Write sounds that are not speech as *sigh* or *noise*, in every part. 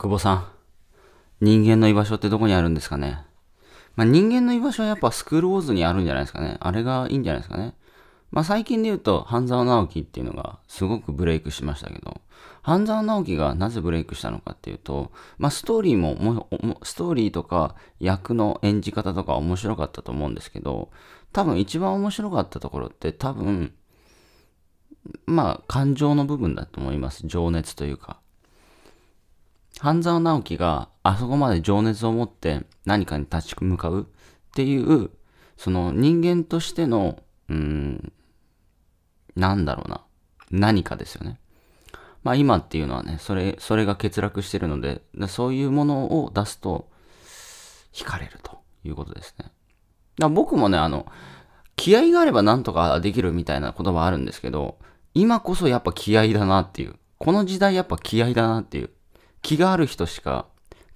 久保さん、人間の居場所ってどこにあるんですかねまあ、人間の居場所はやっぱスクールウォーズにあるんじゃないですかね。あれがいいんじゃないですかね。まあ、最近で言うと、半沢直樹っていうのがすごくブレイクしましたけど、半沢直樹がなぜブレイクしたのかっていうと、まあ、ストーリーもも、ストーリーとか役の演じ方とか面白かったと思うんですけど、多分一番面白かったところって多分、まあ、感情の部分だと思います。情熱というか。半沢直樹があそこまで情熱を持って何かに立ち向かうっていう、その人間としての、うん、なんだろうな、何かですよね。まあ今っていうのはね、それ、それが欠落してるので、そういうものを出すと、惹かれるということですね。だ僕もね、あの、気合があればなんとかできるみたいな言葉あるんですけど、今こそやっぱ気合だなっていう。この時代やっぱ気合だなっていう。気がある人しか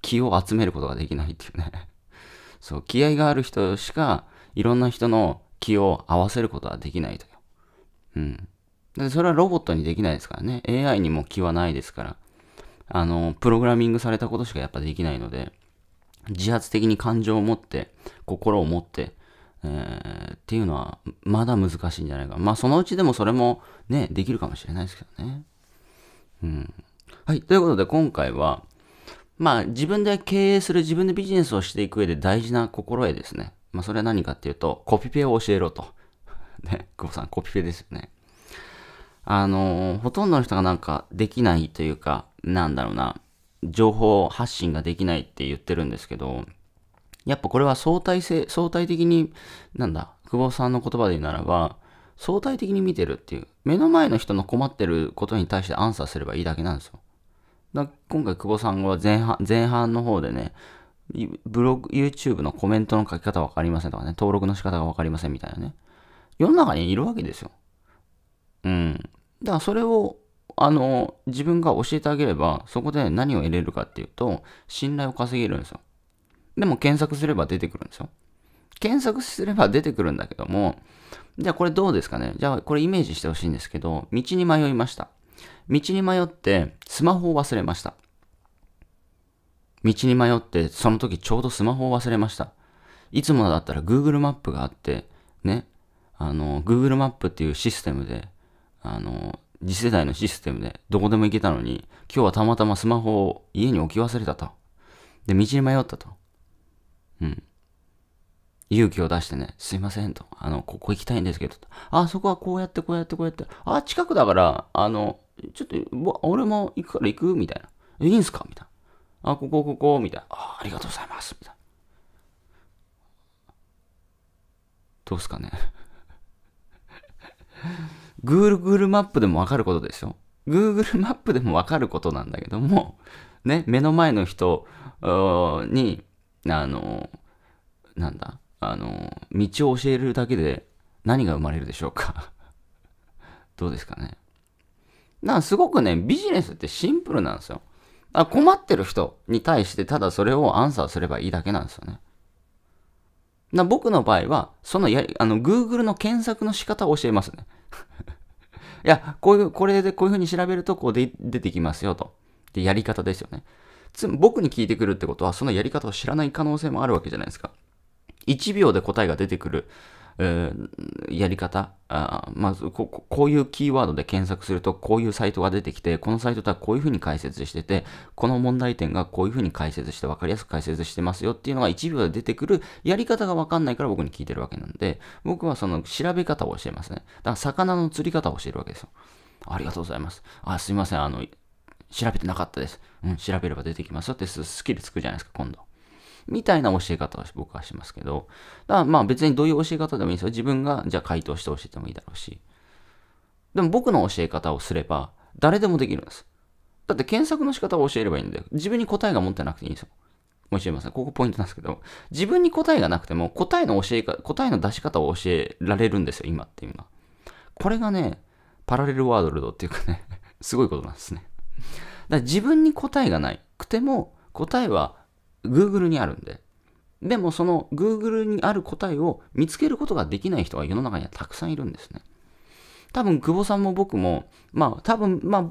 気を集めることができないっていうね。*laughs* そう、気合がある人しかいろんな人の気を合わせることはできないという。うん。でそれはロボットにできないですからね。AI にも気はないですから。あの、プログラミングされたことしかやっぱできないので、自発的に感情を持って、心を持って、えー、っていうのはまだ難しいんじゃないか。まあそのうちでもそれもね、できるかもしれないですけどね。うん。はい。ということで、今回は、まあ、自分で経営する、自分でビジネスをしていく上で大事な心得ですね。まあ、それは何かっていうと、コピペを教えろと。*laughs* ね、久保さん、コピペですよね。あのー、ほとんどの人がなんかできないというか、なんだろうな、情報発信ができないって言ってるんですけど、やっぱこれは相対性、相対的に、なんだ、久保さんの言葉で言うならば、相対的に見てるっていう、目の前の人の困ってることに対してアンサーすればいいだけなんですよ。だ今回、久保さんは前半、前半の方でね、ブログ、YouTube のコメントの書き方わかりませんとかね、登録の仕方がわかりませんみたいなね。世の中にいるわけですよ。うん。だからそれを、あの、自分が教えてあげれば、そこで何を得れるかっていうと、信頼を稼げるんですよ。でも検索すれば出てくるんですよ。検索すれば出てくるんだけども、じゃあこれどうですかねじゃあこれイメージしてほしいんですけど、道に迷いました。道に迷ってスマホを忘れました。道に迷ってその時ちょうどスマホを忘れました。いつもだったら Google マップがあって、ね、あの、Google マップっていうシステムで、あの、次世代のシステムでどこでも行けたのに、今日はたまたまスマホを家に置き忘れたと。で、道に迷ったと。うん。勇気を出してね、すいませんと。あの、ここ行きたいんですけど。あ、そこはこうやってこうやってこうやって。あ、近くだから、あの、ちょっと、俺も行くから行くみたいな。いいんすかみたいな。あ、ここ、ここ、みたいな。あ、ありがとうございます。みたいな。どうすかね。Google マップでもわかることですよ。?Google マップでもわかることなんだけども、ね、目の前の人に、あの、なんだ、あの、道を教えるだけで何が生まれるでしょうかどうですかねなすごくね、ビジネスってシンプルなんですよ。あ困ってる人に対してただそれをアンサーすればいいだけなんですよね。な僕の場合は、そのやり、あの、Google の検索の仕方を教えますね。*laughs* いや、こういう、これでこういうふうに調べると、こうで出てきますよと。で、やり方ですよね。つ僕に聞いてくるってことは、そのやり方を知らない可能性もあるわけじゃないですか。1秒で答えが出てくるえやり方、あまずこ、こういうキーワードで検索すると、こういうサイトが出てきて、このサイトとはこういうふうに解説してて、この問題点がこういうふうに解説して、分かりやすく解説してますよっていうのが一秒で出てくるやり方が分かんないから僕に聞いてるわけなんで、僕はその調べ方を教えますね。だから魚の釣り方を教えるわけですよ。ありがとうございます。あ、すいません。あの、調べてなかったです。うん、調べれば出てきますよってスキルつくじゃないですか、今度。みたいな教え方を僕はしますけど、だまあ別にどういう教え方でもいいんですよ。自分がじゃあ回答して教えてもいいだろうし。でも僕の教え方をすれば、誰でもできるんです。だって検索の仕方を教えればいいんで、自分に答えが持ってなくていいんですよ。教えません。ここポイントなんですけど、自分に答えがなくても、答えの教えか、答えの出し方を教えられるんですよ、今っていうのは。これがね、パラレルワールドっていうかね *laughs* すごいことなんですね。だから自分に答えがなくても、答えは Google にあるんで。でもその Google にある答えを見つけることができない人が世の中にはたくさんいるんですね。多分久保さんも僕も、まあ多分、まあ、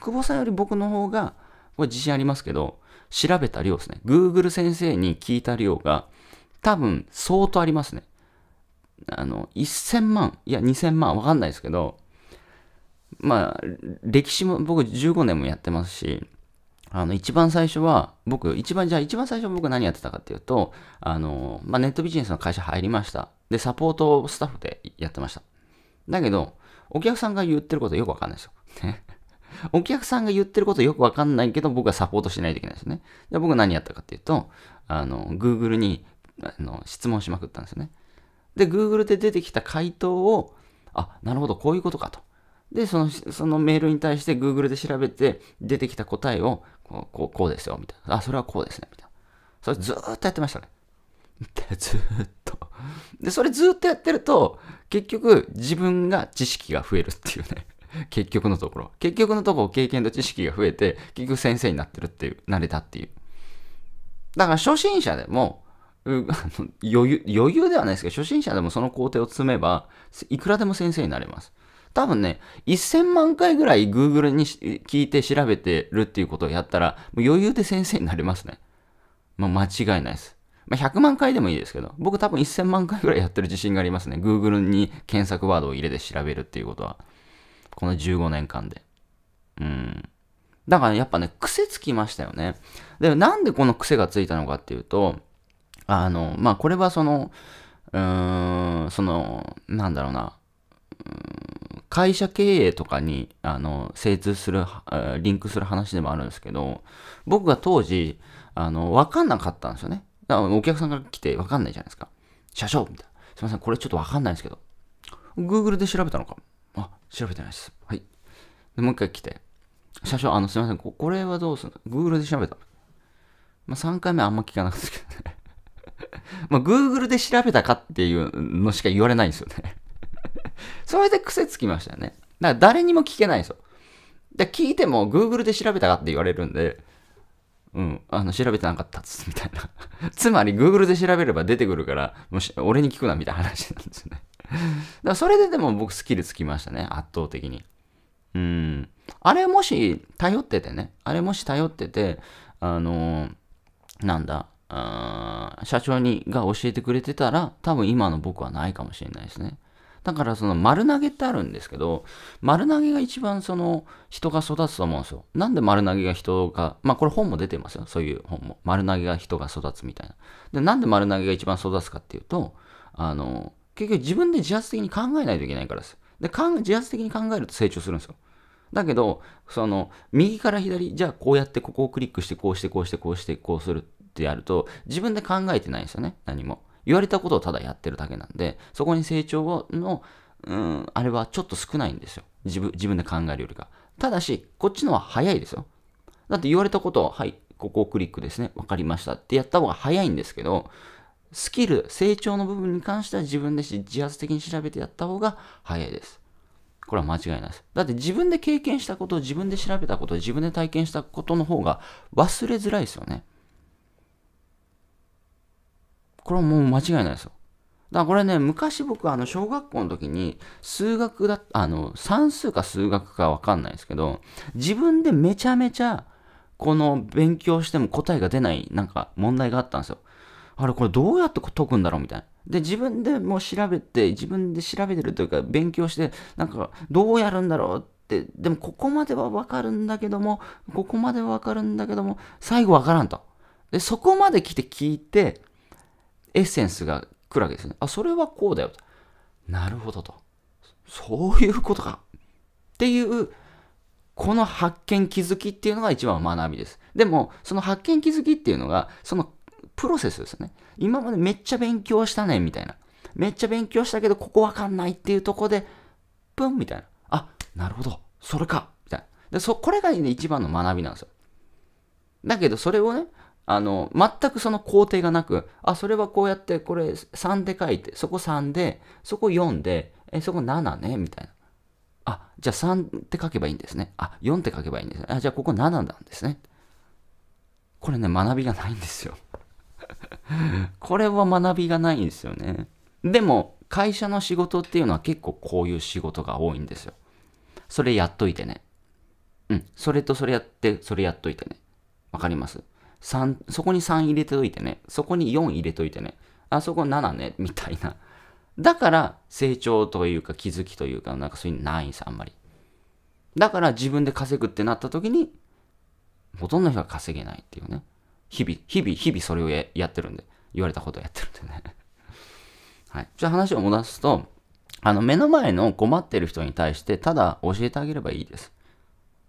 久保さんより僕の方が、これ自信ありますけど、調べた量ですね。Google 先生に聞いた量が、多分相当ありますね。あの、1000万、いや2000万、わかんないですけど、まあ、歴史も僕15年もやってますし、あの、一番最初は、僕、一番、じゃあ一番最初僕何やってたかっていうと、あの、まあ、ネットビジネスの会社入りました。で、サポートスタッフでやってました。だけど、お客さんが言ってることよくわかんないですよ。*laughs* お客さんが言ってることよくわかんないけど、僕はサポートしないといけないですね。じゃあ僕何やったかっていうと、あの、Google にあの質問しまくったんですよね。で、Google で出てきた回答を、あ、なるほど、こういうことかと。で、その、そのメールに対して Google で調べて出てきた答えを、こう、こうこうですよ、みたいな。あ、それはこうですね、みたいな。それずーっとやってましたね。ずーっと。で、それずーっとやってると、結局自分が知識が増えるっていうね。結局のところ。結局のところ経験と知識が増えて、結局先生になってるっていう、慣れたっていう。だから初心者でも、*laughs* 余裕、余裕ではないですけど、初心者でもその工程を積めば、いくらでも先生になれます。多分ね、1000万回ぐらい Google に聞いて調べてるっていうことをやったら、もう余裕で先生になれますね。まあ、間違いないです。まあ、100万回でもいいですけど、僕多分1000万回ぐらいやってる自信がありますね。Google に検索ワードを入れて調べるっていうことは。この15年間で。うん。だから、ね、やっぱね、癖つきましたよね。で、なんでこの癖がついたのかっていうと、あの、まあ、これはその、うーん、その、なんだろうな。会社経営とかに、あの、精通する、リンクする話でもあるんですけど、僕が当時、あの、わかんなかったんですよね。だからお客さんが来てわかんないじゃないですか。社長みたいな。すいません、これちょっとわかんないんですけど。Google で調べたのか。あ、調べてないです。はい。で、もう一回来て。社長、あの、すいません、これはどうするの ?Google で調べた。まあ、3回目あんま聞かなかったですけどね。*laughs* まあ、Google で調べたかっていうのしか言われないんですよねそれで癖つきましたよね。だから誰にも聞けないですよ。で、聞いても Google で調べたかって言われるんで、うん、あの、調べてなかったっつ、みたいな。*laughs* つまり Google で調べれば出てくるから、もし、俺に聞くな、みたいな話なんですよね。だからそれででも僕スキルつきましたね、圧倒的に。うん。あれもし頼っててね、あれもし頼ってて、あのー、なんだ、あ社長にが教えてくれてたら、多分今の僕はないかもしれないですね。だからその丸投げってあるんですけど、丸投げが一番その人が育つと思うんですよ。なんで丸投げが人が、まあこれ本も出てますよ。そういう本も。丸投げが人が育つみたいな。で、なんで丸投げが一番育つかっていうと、あの、結局自分で自発的に考えないといけないからです。で、自発的に考えると成長するんですよ。だけど、その、右から左、じゃあこうやってここをクリックして、こうして、こうして、こうして、こうするってやると、自分で考えてないんですよね。何も。言われたことをただやってるだけなんで、そこに成長の、うん、あれはちょっと少ないんですよ。自分、自分で考えるよりか。ただし、こっちのは早いですよ。だって言われたことを、はい、ここをクリックですね、わかりましたってやった方が早いんですけど、スキル、成長の部分に関しては自分で自発的に調べてやった方が早いです。これは間違いないです。だって自分で経験したこと、自分で調べたこと、自分で体験したことの方が忘れづらいですよね。これはもう間違いないですよ。だからこれね、昔僕、あの、小学校の時に、数学だ、あの、算数か数学かわかんないですけど、自分でめちゃめちゃ、この勉強しても答えが出ない、なんか問題があったんですよ。あれ、これどうやって解くんだろうみたいな。で、自分でもう調べて、自分で調べてるというか、勉強して、なんか、どうやるんだろうって、でも、ここまではわかるんだけども、ここまではわかるんだけども、最後わからんと。で、そこまで来て聞いて、エッセンスが来るわけですね。あ、それはこうだよと。なるほどと。そういうことか。っていう、この発見気づきっていうのが一番学びです。でも、その発見気づきっていうのが、そのプロセスですよね。今までめっちゃ勉強したね、みたいな。めっちゃ勉強したけど、ここわかんないっていうとこで、プンみたいな。あ、なるほど。それか。みたいな。で、そ、これが、ね、一番の学びなんですよ。だけど、それをね、あの、全くその工程がなく、あ、それはこうやって、これ3で書いて、そこ3で、そこ4で、え、そこ7ね、みたいな。あ、じゃあ3って書けばいいんですね。あ、4って書けばいいんですね。あ、じゃあここ7なんですね。これね、学びがないんですよ。*laughs* これは学びがないんですよね。でも、会社の仕事っていうのは結構こういう仕事が多いんですよ。それやっといてね。うん。それとそれやって、それやっといてね。わかります三そこに3入れておいてね、そこに4入れといてね、あそこ7ね、みたいな。だから成長というか気づきというか、なんかそういうのないんです、あんまり。だから自分で稼ぐってなった時に、ほとんどの人が稼げないっていうね。日々、日々、日々それをやってるんで、言われたことをやってるんでね。*laughs* はい。じゃあ話を戻すと、あの目の前の困ってる人に対してただ教えてあげればいいです。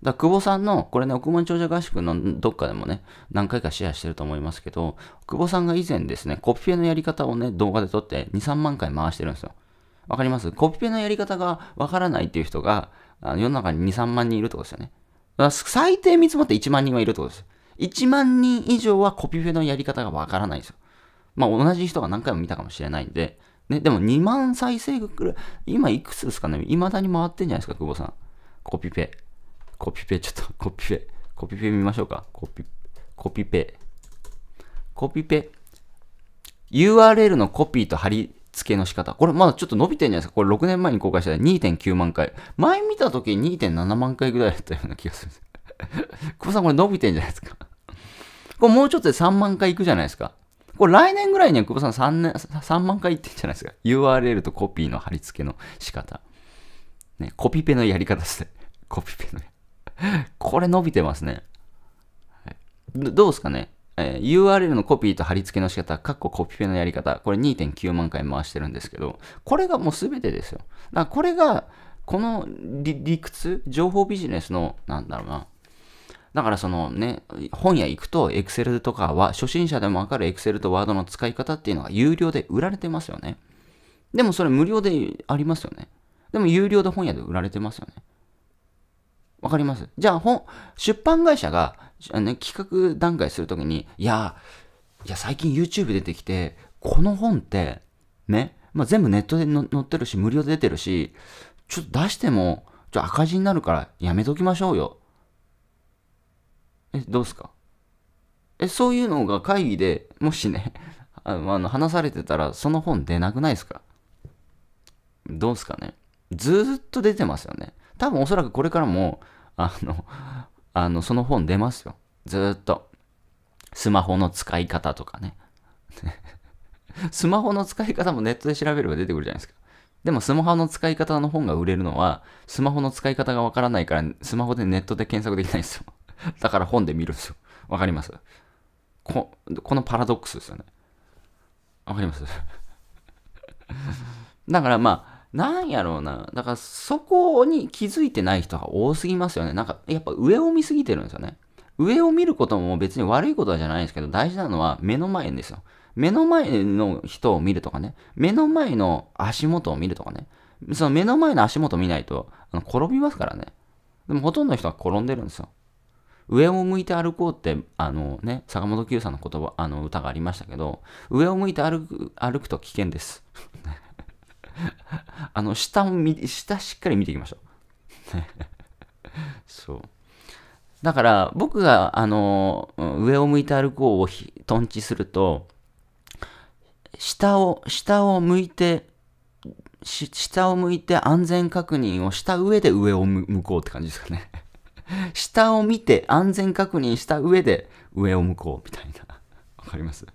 だ久保さんの、これね、億万長者合宿のどっかでもね、何回かシェアしてると思いますけど、久保さんが以前ですね、コピペのやり方をね、動画で撮って2、3万回回してるんですよ。わかりますコピペのやり方がわからないっていう人が、あの世の中に2、3万人いるってことですよね。最低見積もって1万人はいるってことです。1万人以上はコピペのやり方がわからないんですよ。まあ同じ人が何回も見たかもしれないんで、ね、でも2万再生ぐらい、今いくつですかね未だに回ってんじゃないですか、久保さん。コピペ。コピペ、ちょっとコピペ、コピペ見ましょうか。コピ、コピペ。コピペ。URL のコピーと貼り付けの仕方。これまだちょっと伸びてんじゃないですか。これ6年前に公開した2.9万回。前見た時2.7万回ぐらいだったような気がする *laughs* 久保さんこれ伸びてんじゃないですか。これもうちょっとで3万回いくじゃないですか。これ来年ぐらいには久保さん3年、3万回いってんじゃないですか。URL とコピーの貼り付けの仕方。ね、コピペのやり方ですね。コピペのやり方。*laughs* これ伸びてますね。どうですかね、えー、?URL のコピーと貼り付けの仕方、カッココピペのやり方、これ2.9万回回してるんですけど、これがもう全てですよ。だからこれが、この理屈、情報ビジネスの、なんだろうな、だからそのね、本屋行くと、エクセルとかは、初心者でもわかるエクセルとワードの使い方っていうのが有料で売られてますよね。でもそれ無料でありますよね。でも有料で本屋で売られてますよね。わかりますじゃあ本、出版会社が、ね、企画段階するときに、いや、いや最近 YouTube 出てきて、この本って、ね、まあ、全部ネットで載ってるし、無料で出てるし、ちょっと出しても、ちょ赤字になるからやめときましょうよ。え、どうすかえ、そういうのが会議でもしね、あの話されてたら、その本出なくないですかどうすかねずっと出てますよね。多分おそらくこれからも、あの、あの、その本出ますよ。ずっと。スマホの使い方とかね。*laughs* スマホの使い方もネットで調べれば出てくるじゃないですか。でもスマホの使い方の本が売れるのは、スマホの使い方がわからないから、スマホでネットで検索できないんですよ。*laughs* だから本で見るんですよ。わかりますここのパラドックスですよね。わかります *laughs* だからまあ、なんやろうな。だからそこに気づいてない人が多すぎますよね。なんかやっぱ上を見すぎてるんですよね。上を見ることも別に悪いことじゃないんですけど、大事なのは目の前ですよ。目の前の人を見るとかね。目の前の足元を見るとかね。その目の前の足元見ないと、あの転びますからね。でもほとんどの人は転んでるんですよ。上を向いて歩こうって、あのね、坂本九さんの言葉、あの歌がありましたけど、上を向いて歩く、歩くと危険です。*laughs* *laughs* あの、下を見、下しっかり見ていきましょう。*laughs* そう。だから、僕が、あの、上を向いて歩こうをトンチすると、下を、下を向いて、下を向いて安全確認をした上で上を向こうって感じですかね。*laughs* 下を見て安全確認した上で上を向こうみたいな。わかります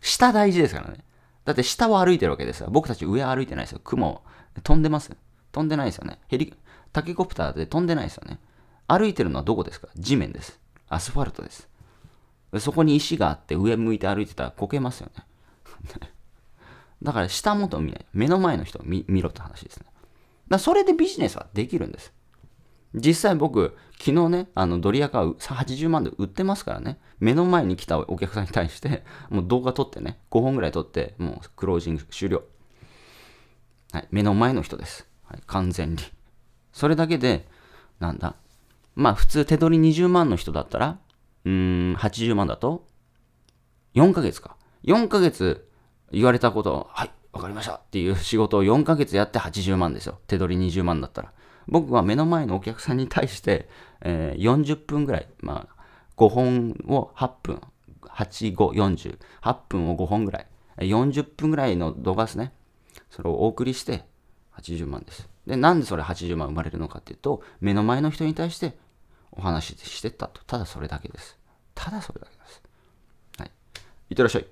下大事ですからね。だって下を歩いてるわけですよ。僕たち上歩いてないですよ。雲、飛んでます飛んでないですよね。ヘリ、タケコプターで飛んでないですよね。歩いてるのはどこですか地面です。アスファルトです。そこに石があって上向いて歩いてたらこけますよね。*laughs* だから下元を見ない。目の前の人を見ろって話ですね。だそれでビジネスはできるんです。実際僕、昨日ね、あのドリアカー80万で売ってますからね、目の前に来たお客さんに対して、もう動画撮ってね、5本ぐらい撮って、もうクロージング終了。はい、目の前の人です。はい、完全に。それだけで、なんだ。まあ普通手取り20万の人だったら、うーん、80万だと、4ヶ月か。4ヶ月言われたことを、はい、わかりましたっていう仕事を4ヶ月やって80万ですよ。手取り20万だったら。僕は目の前のお客さんに対して、えー、40分ぐらい、まあ、5本を8分、8、5、40、8分を5本ぐらい、40分ぐらいの動画ですね。それをお送りして、80万です。で、なんでそれ80万生まれるのかっていうと、目の前の人に対してお話ししてったと。ただそれだけです。ただそれだけです。はい。いってらっしゃい。